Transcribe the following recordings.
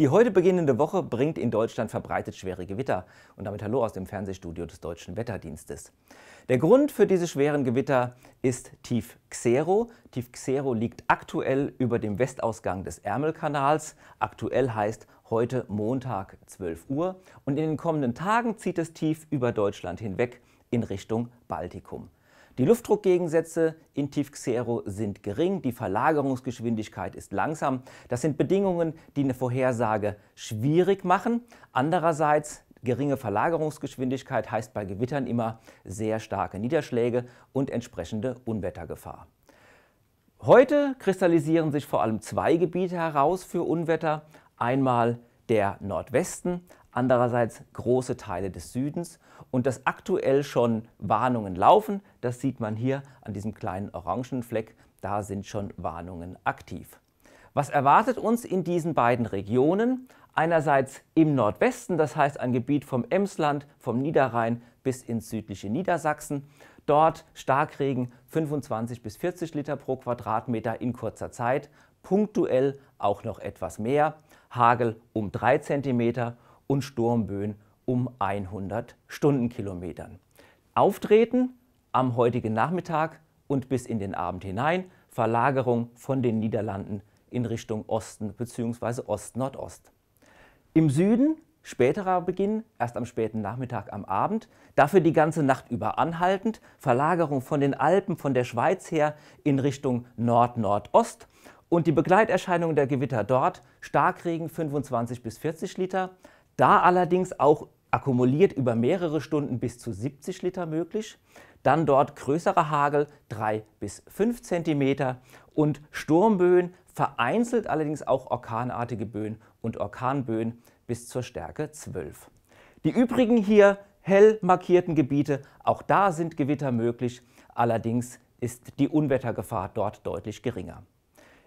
Die heute beginnende Woche bringt in Deutschland verbreitet schwere Gewitter. Und damit hallo aus dem Fernsehstudio des Deutschen Wetterdienstes. Der Grund für diese schweren Gewitter ist Tief Xero. Tief Xero liegt aktuell über dem Westausgang des Ärmelkanals. Aktuell heißt heute Montag 12 Uhr. Und in den kommenden Tagen zieht es tief über Deutschland hinweg in Richtung Baltikum. Die Luftdruckgegensätze in Tiefxero sind gering, die Verlagerungsgeschwindigkeit ist langsam. Das sind Bedingungen, die eine Vorhersage schwierig machen. Andererseits geringe Verlagerungsgeschwindigkeit heißt bei Gewittern immer sehr starke Niederschläge und entsprechende Unwettergefahr. Heute kristallisieren sich vor allem zwei Gebiete heraus für Unwetter. Einmal der Nordwesten, andererseits große Teile des Südens. Und dass aktuell schon Warnungen laufen, das sieht man hier an diesem kleinen orangen Fleck, da sind schon Warnungen aktiv. Was erwartet uns in diesen beiden Regionen? Einerseits im Nordwesten, das heißt ein Gebiet vom Emsland, vom Niederrhein bis ins südliche Niedersachsen. Dort Starkregen 25 bis 40 Liter pro Quadratmeter in kurzer Zeit, punktuell auch noch etwas mehr, Hagel um 3 Zentimeter und Sturmböen um 100 Stundenkilometern. Auftreten am heutigen Nachmittag und bis in den Abend hinein. Verlagerung von den Niederlanden in Richtung Osten bzw. Ost-Nordost. Im Süden späterer Beginn, erst am späten Nachmittag am Abend, dafür die ganze Nacht über anhaltend, Verlagerung von den Alpen, von der Schweiz her in Richtung Nord-Nordost und die Begleiterscheinung der Gewitter dort, Starkregen 25 bis 40 Liter, da allerdings auch akkumuliert über mehrere Stunden bis zu 70 Liter möglich. Dann dort größere Hagel 3 bis 5 cm und Sturmböen, vereinzelt allerdings auch orkanartige Böen und Orkanböen bis zur Stärke 12. Die übrigen hier hell markierten Gebiete, auch da sind Gewitter möglich, allerdings ist die Unwettergefahr dort deutlich geringer.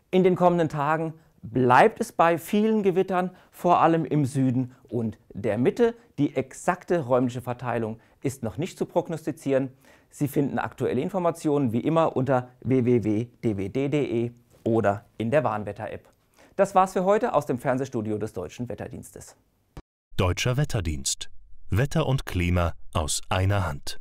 In den kommenden Tagen bleibt es bei vielen Gewittern, vor allem im Süden und der Mitte. Die exakte räumliche Verteilung ist noch nicht zu prognostizieren. Sie finden aktuelle Informationen wie immer unter www.dwd.de oder in der Warnwetter-App. Das war's für heute aus dem Fernsehstudio des Deutschen Wetterdienstes. Deutscher Wetterdienst. Wetter und Klima aus einer Hand.